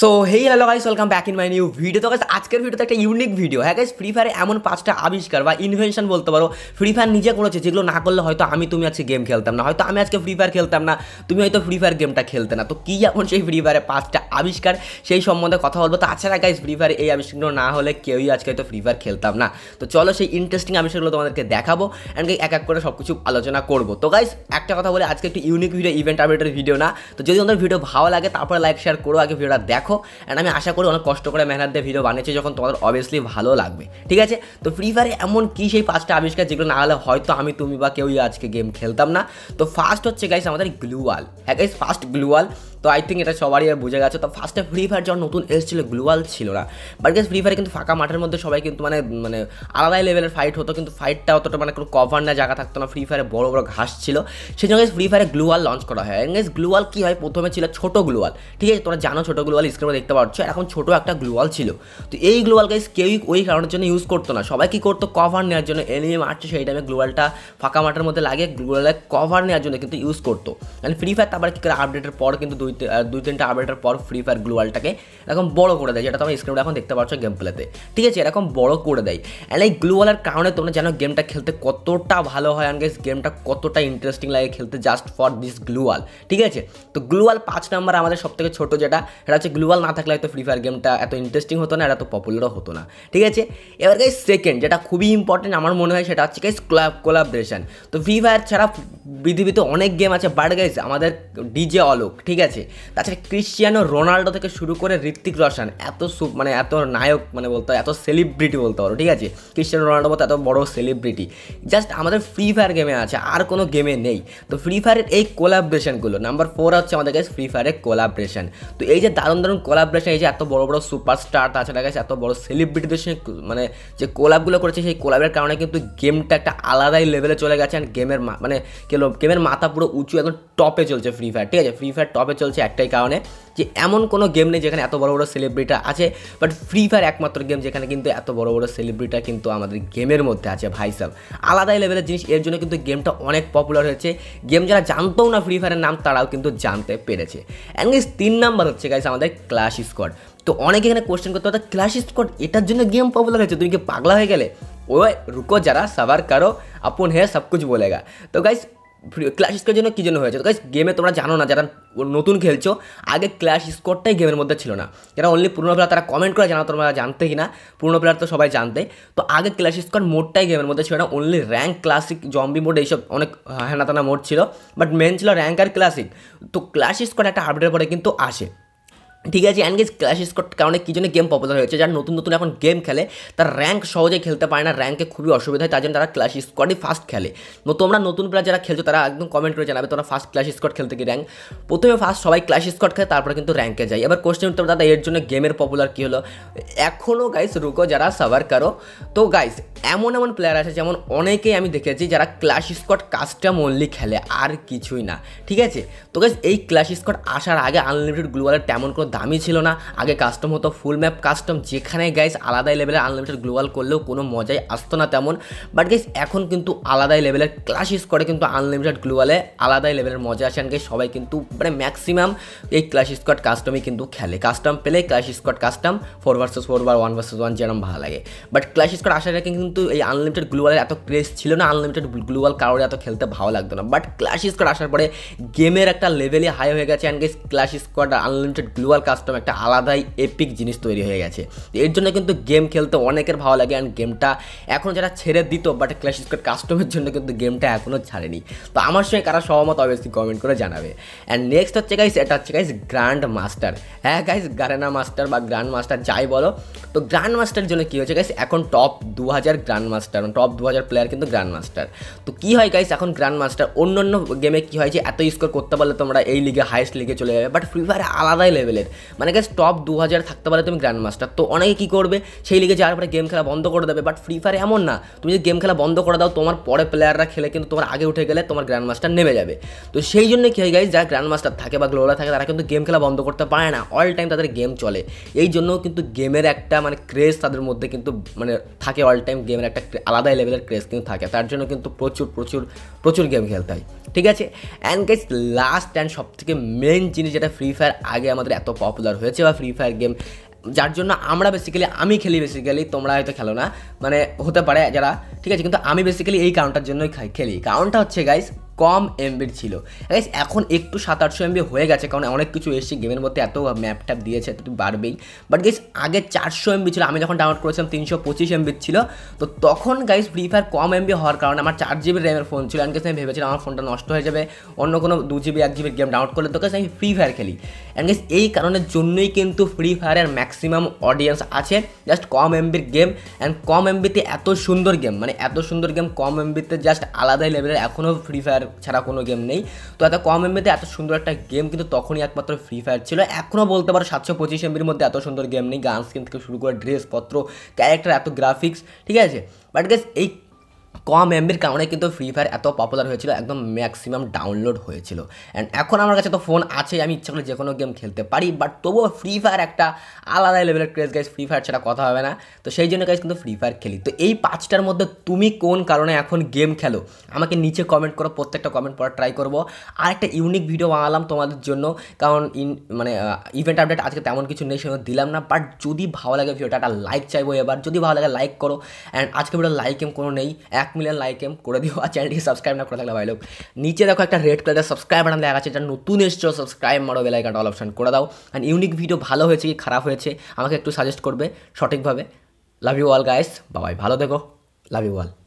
so hey hello guys welcome back in my new video তো guys আজকের ভিডিওতে একটা ইউনিক ভিডিও হ্যাঁ গাইস ফ্রি ফায়ারে এমন পাঁচটা আবিষ্কার বা ইনভেনশন বলতে পারো ফ্রি ফায়ার নিজে করেছে যেগুলো না করলে হয়তো আমি তুমি আজকে গেম খেলতাম না হয়তো আমি আজকে ফ্রি ফায়ার খেলতাম না তুমি হয়তো ফ্রি ফায়ার গেমটা খেলতে না তো কী এমন সেই ফ্রি ফায়ারে পাঁচটা আবিষ্কার সেই সম্বন্ধে কথা বলবো তাছাড়া গাইস ফ্রি ফায়ার এই আবিষ্কারগুলো না হলে কেউই আজকে হয়তো ফ্রি ফায়ার খেলতাম না তো চলো সেই ইন্টারেস্টিং আবিষ্কারগুলো তোমাদেরকে দেখাবো অ্যান্ড এক এক করে সব কিছু আলোচনা করবো তো গাইস একটা কথা বলে আজকে একটু ইউনিক ভিডিও ইভেন্ট আপডেটের ভিডিও না তো যদি তোমাদের ভিডিও ভালো লাগে তারপর লাইক শেয়ার করো আগে ভিডিওটা দেখো দেখো অ্যান্ড আমি আশা করি অনেক কষ্ট করে মেহনত দিয়ে ভিডিও বানিয়েছি যখন তোমাদের অবভিয়াসলি ভালো লাগবে ঠিক আছে তো ফ্রি ফায়ারে এমন কি সেই পাঁচটা আবিষ্কার যেগুলো না হলে হয়তো আমি তুমি বা কেউই আজকে গেম খেলতাম না তো ফার্স্ট হচ্ছে গাইস আমাদের গ্লুয়াল হ্যাঁ গাইস ফার্স্ট গ্লুয়াল তো আই থিঙ্ক এটা সবারই বোঝা গেছে তো ফার্স্টে ফ্রি ফায়ার যখন নতুন এসেছিল গ্লোয়াল ছিল না বাট গেস ফ্রি ফায়ার কিন্তু ফাঁকা মাঠের মধ্যে সবাই কিন্তু মানে মানে আলাদাই লেভেলের ফাইট হতো কিন্তু ফাইটটা অতটা মানে কোনো কভার না জায়গা থাকতো না ফ্রি ফায়ারে বড় বড় ঘাস ছিল সেই জন্য ফ্রি ফায়ারে গ্লোয়াল লঞ্চ করা হয় গেস গ্লোয়াল কী হয় প্রথমে ছিল ছোট গ্লোয়াল ঠিক আছে তোমরা জানো ছোটো গ্লোয়াল স্ক্রিনে দেখতে পাচ্ছ এখন ছোটো একটা গ্লোয়াল ছিল তো এই গ্লোয়াল গাইস কেউই ওই কারণের জন্য ইউজ করতো না সবাই কী করতো কভার নেওয়ার জন্য এনিমি মারছে সেই টাইমে গ্লোয়ালটা ফাঁকা মাঠের মধ্যে লাগে গ্লোয়ালে কভার নেওয়ার জন্য কিন্তু ইউজ করতো মানে ফ্রি ফায়ার তারপর কী করে আপডেটের পর কিন্তু দুই দুই তিনটা আপডেটের পর ফ্রি ফায়ার গ্লোয়ালটাকে এরকম বড় করে দেয় যেটা তোমার স্ক্রিনটা এখন দেখতে পাচ্ছ গেম প্লেতে ঠিক আছে এরকম বড় করে দেয় অ্যান্ড এই গ্লোয়ালের কারণে তোমরা জানো গেমটা খেলতে কতটা ভালো হয় অ্যান্ড গেমটা কতটা ইন্টারেস্টিং লাগে খেলতে জাস্ট ফর দিস গ্লোয়াল ঠিক আছে তো গ্লোয়াল পাঁচ নাম্বার আমাদের সব থেকে ছোটো যেটা সেটা হচ্ছে গ্লোয়াল না থাকলে হয়তো ফ্রি ফায়ার গেমটা এত ইন্টারেস্টিং হতো না এত পপুলারও হতো না ঠিক আছে এবার গাইজ সেকেন্ড যেটা খুবই ইম্পর্টেন্ট আমার মনে হয় সেটা হচ্ছে গাইজ ক্লাব কোলাবরেশন তো ফ্রি ফায়ার ছাড়া পৃথিবীতে অনেক গেম আছে বাট গাইজ আমাদের ডিজে অলোক ঠিক আছে আছে তাছাড়া ক্রিশ্চিয়ানো রোনাল্ডো থেকে শুরু করে ঋত্বিক রোশন এত মানে এত নায়ক মানে বলতে এত সেলিব্রিটি বলতে পারো ঠিক আছে ক্রিশ্চিয়ানো রোনাল্ডো বলতে এত বড় সেলিব্রিটি জাস্ট আমাদের ফ্রি ফায়ার গেমে আছে আর কোনো গেমে নেই তো ফ্রি ফায়ারের এই কোলাব্রেশনগুলো নাম্বার ফোর হচ্ছে আমাদের কাছে ফ্রি ফায়ারের কোলাব্রেশন তো এই যে দারুণ দারুণ কোলাব্রেশন এই যে এত বড় বড় সুপারস্টার তাছাড়া গেছে এত বড় সেলিব্রিটিদের সঙ্গে মানে যে কোলাবগুলো করেছে সেই কোলাবের কারণে কিন্তু গেমটা একটা আলাদাই লেভেলে চলে গেছে অ্যান্ড গেমের মানে গেমের মাথা পুরো উঁচু একদম টপে চলছে ফ্রি ফায়ার ঠিক আছে ফ্রি ফায়ার টপে চলছে চলছে একটাই কারণে যে এমন কোনো গেম নেই যেখানে এত বড় বড় সেলিব্রিটা আছে বাট ফ্রি ফায়ার একমাত্র গেম যেখানে কিন্তু এত বড় বড় সেলিব্রিটা কিন্তু আমাদের গেমের মধ্যে আছে ভাই সাহেব আলাদাই লেভেলের জিনিস এর জন্য কিন্তু গেমটা অনেক পপুলার হয়েছে গেম যারা জানতো না ফ্রি ফায়ারের নাম তারাও কিন্তু জানতে পেরেছে অ্যান্ড গাইস তিন নাম্বার হচ্ছে গাইস আমাদের ক্লাস স্কোয়াড তো অনেকে এখানে কোশ্চেন করতে পারে ক্লাস স্কোয়াড এটার জন্য গেম পপুলার হয়েছে তুমি কি পাগলা হয়ে গেলে ওই রুকো যারা সাবার কারো আপন হে সব কিছু বলেগা তো গাইস ক্ল্যাশ স্কোয়ার জন্য কী জন্য হয়েছে তো গেমে তোমরা জানো না যারা নতুন খেলছো আগে ক্ল্যাশ স্কোয়ারটাই গেমের মধ্যে ছিল না যারা অনলি পুরনো প্লেয়ার তারা কমেন্ট করে জানো তোমরা জানতে কি না পুরনো প্লেয়ার তো সবাই জানতে তো আগে ক্ল্যাশ স্কোয়ার মোডটাই গেমের মধ্যে ছিল না only rank classic zombie mode এইসব অনেক হ্যানাতানা মোড ছিল বাট মেন ছিল র্যাঙ্ক আর ক্লাসিক তো ক্ল্যাশ স্কোয়ার একটা আপডেট পরে কিন্তু আসে ঠিক আছে অ্যান্ডগেজ ক্ল্যাশ স্কট কারণে কী জন্য গেম পপুলার হয়েছে যারা নতুন নতুন এখন গেম খেলে তার র্যাঙ্ক সহজে খেলতে পারে না র্যাঙ্কে খুবই অসুবিধা হয় তার জন্য তারা ক্ল্যাশ স্কোয়াডই ফার্স্ট খেলে তোমরা নতুন প্লেয়ার যারা খেলছো তারা একদম কমেন্ট করে জানাবে তোমরা ফার্স্ট ক্ল্যাশ স্কট খেলতে কি র্যাঙ্ক প্রথমে ফার্স্ট সবাই ক্ল্যাশ স্কট খেলে তারপরে কিন্তু র্যাঙ্কে যায় এবার কোশ্চেন উত্তর দাদা এর জন্য গেমের পপুলার কী হলো এখনও গাইস রুকো যারা সাভার করো তো গাইস এমন এমন প্লেয়ার আছে যেমন অনেকেই আমি দেখেছি যারা ক্ল্যাশ স্কট কাস্টম অনলি খেলে আর কিছুই না ঠিক আছে তো গাইস এই ক্ল্যাশ স্কট আসার আগে আনলিমিটেড গ্লোবালের তেমন কোনো দামি ছিল না আগে কাস্টম হতো ফুল ম্যাপ কাস্টম যেখানে গাইস আলাদাই লেভেলের আনলিমিটেড গ্লোবাল করলেও কোনো মজাই আসতো না তেমন বাট গাইস এখন কিন্তু আলাদাই লেভেলের ক্লাসিস করে কিন্তু আনলিমিটেড গ্লোবালে আলাদাই লেভেলের মজা আসে আনকে সবাই কিন্তু মানে ম্যাক্সিমাম এই ক্লাস স্কোয়াড কাস্টমই কিন্তু খেলে কাস্টম পেলে clash squad custom four versus four বা ওয়ান ভার্সেস ওয়ান যেরকম ভালো লাগে বাট ক্লাস স্কোয়াড আসার আগে কিন্তু এই আনলিমিটেড গ্লোবালের এত ক্রেজ ছিল না আনলিমিটেড গ্লোবাল কারোর এত খেলতে ভালো লাগতো না বাট ক্লাস স্কোয়াড আসার পরে গেমের একটা লেভেলই হাই হয়ে গেছে and guys clash squad unlimited global global custom একটা আলাদাই এপিক জিনিস তৈরি হয়ে গেছে এর জন্য কিন্তু গেম খেলতে অনেকের ভালো লাগে অ্যান্ড গেমটা এখন যারা ছেড়ে দিত বাট ক্ল্যাশ স্কোয়ার কাস্টমের জন্য কিন্তু গেমটা এখনও ছাড়েনি তো আমার সঙ্গে কারা সহমত অবশ্যই কমেন্ট করে জানাবে অ্যান্ড নেক্সট হচ্ছে গাইস এটা হচ্ছে গাইস গ্র্যান্ড মাস্টার হ্যাঁ গাইস গারেনা মাস্টার বা গ্র্যান্ড মাস্টার যাই বলো তো গ্র্যান্ড মাস্টারের জন্য কী হয়েছে গাইস এখন টপ দু হাজার গ্র্যান্ড মাস্টার টপ দু হাজার প্লেয়ার কিন্তু গ্র্যান্ড মাস্টার তো কী হয় গাইস এখন গ্র্যান্ড মাস্টার অন্য অন্য গেমে কী হয় যে এত স্কোর করতে পারলে তোমরা এই লিগে হাইয়েস্ট লিগে চলে যাবে বাট ফ্রি ফায়ার আলাদাই লেভেলের মানে গেছে টপ দু হাজার থাকতে পারে তুমি গ্র্যান্ড মাস্টার তো অনেকে কী করবে সেই লিগে যাওয়ার পরে গেম খেলা বন্ধ করে দেবে বাট ফ্রি ফায়ার এমন না তুমি যদি গেম খেলা বন্ধ করে দাও তোমার পরে প্লেয়াররা খেলে কিন্তু তোমার আগে উঠে গেলে তোমার গ্র্যান্ড মাস্টার নেমে যাবে তো সেই জন্য কী হয়ে গেছে যারা গ্র্যান্ড মাস্টার থাকে বা গ্লোরা থাকে তারা কিন্তু গেম খেলা বন্ধ করতে পারে না অল টাইম তাদের গেম চলে এই জন্য কিন্তু গেমের একটা মানে ক্রেজ তাদের মধ্যে কিন্তু মানে থাকে অল টাইম গেমের একটা আলাদা লেভেলের ক্রেজ কিন্তু থাকে তার জন্য কিন্তু প্রচুর প্রচুর প্রচুর গেম খেলতে হয় ঠিক আছে অ্যান্ড গেস লাস্ট অ্যান্ড সবথেকে মেন জিনিস যেটা ফ্রি ফায়ার আগে আমাদের এত পপুলার হয়েছে বা ফ্রি ফায়ার গেম যার জন্য আমরা বেসিক্যালি আমি খেলি বেসিক্যালি তোমরা হয়তো খেলো না মানে হতে পারে যারা ঠিক আছে কিন্তু আমি বেসিক্যালি এই কারণটার জন্যই খেলি কারণটা হচ্ছে গাইস কম এমবির ছিল গাইস এখন একটু সাত আটশো এমবি হয়ে গেছে কারণ অনেক কিছু এসছে গেমের মধ্যে এত ম্যাপ ট্যাপ দিয়েছে একটু বাড়বেই বাট গাইস আগে চারশো এমবি ছিল আমি যখন ডাউনলোড করেছিলাম তিনশো পঁচিশ এমবি ছিল তো তখন গাইস ফ্রি ফায়ার কম এমবি হওয়ার কারণে আমার চার জিবি র্যামের ফোন ছিল অ্যান্ড আমি ভেবেছিলাম আমার ফোনটা নষ্ট হয়ে যাবে অন্য কোনো দু জিবি এক জিবির গেম ডাউনলোড করলে তো গাইস আমি ফ্রি ফায়ার খেলি অ্যান্ড গাইস এই কারণের জন্যই কিন্তু ফ্রি ফায়ারের ম্যাক্সিমাম অডিয়েন্স আছে জাস্ট কম এমবির গেম অ্যান্ড কম এমবিতে এত সুন্দর গেম মানে এত সুন্দর গেম কম এমবিতে জাস্ট আলাদাই লেভেলের এখনও ফ্রি ফায়ার ছাড়া কোনো গেম নেই তো এত কম এমবিতে এত সুন্দর একটা গেম কিন্তু তখনই একমাত্র ফ্রি ফায়ার ছিল এখনও বলতে পারো সাতশো পঁচিশ এমবির মধ্যে এত সুন্দর গেম নেই গান স্কিন থেকে শুরু করে ড্রেসপত্র ক্যারেক্টার এত গ্রাফিক্স ঠিক আছে বাট গেস এই কম এমবির কারণে কিন্তু ফ্রি ফায়ার এত পপুলার হয়েছিল একদম ম্যাক্সিমাম ডাউনলোড হয়েছিল অ্যান্ড এখন আমার কাছে তো ফোন আছে আমি ইচ্ছা করে যে কোনো গেম খেলতে পারি বাট তবুও ফ্রি ফায়ার একটা আলাদা লেভেলের ক্রেজ গাইজ ফ্রি ফায়ার ছাড়া কথা হবে না তো সেই জন্য গাইজ কিন্তু ফ্রি ফায়ার খেলি তো এই পাঁচটার মধ্যে তুমি কোন কারণে এখন গেম খেলো আমাকে নিচে কমেন্ট করো প্রত্যেকটা কমেন্ট করার ট্রাই করবো আর একটা ইউনিক ভিডিও বানালাম তোমাদের জন্য কারণ ইন মানে ইভেন্ট আপডেট আজকে তেমন কিছু নেই সেগুলো দিলাম না বাট যদি ভালো লাগে ভিডিওটা একটা লাইক চাইবো এবার যদি ভালো লাগে লাইক করো অ্যান্ড আজকে ভিডিও লাইক এম কোনো নেই এক মিলিয়ন লাইক এম করে দিও আর চ্যানেলটি সাবস্ক্রাইব না করে থাকলে ভাই লোক নিচে দেখো একটা রেড কালারের সাবস্ক্রাইব বাটন দেখা আছে যেটা নতুন এসছো সাবস্ক্রাইব মারো বেলাইকান অল অপশান করে দাও অ্যান্ড ইউনিক ভিডিও ভালো হয়েছে কি খারাপ হয়েছে আমাকে একটু সাজেস্ট করবে সঠিকভাবে লাভ ইউ অল গাইস বাবাই ভালো দেখো লাভ ইউ অল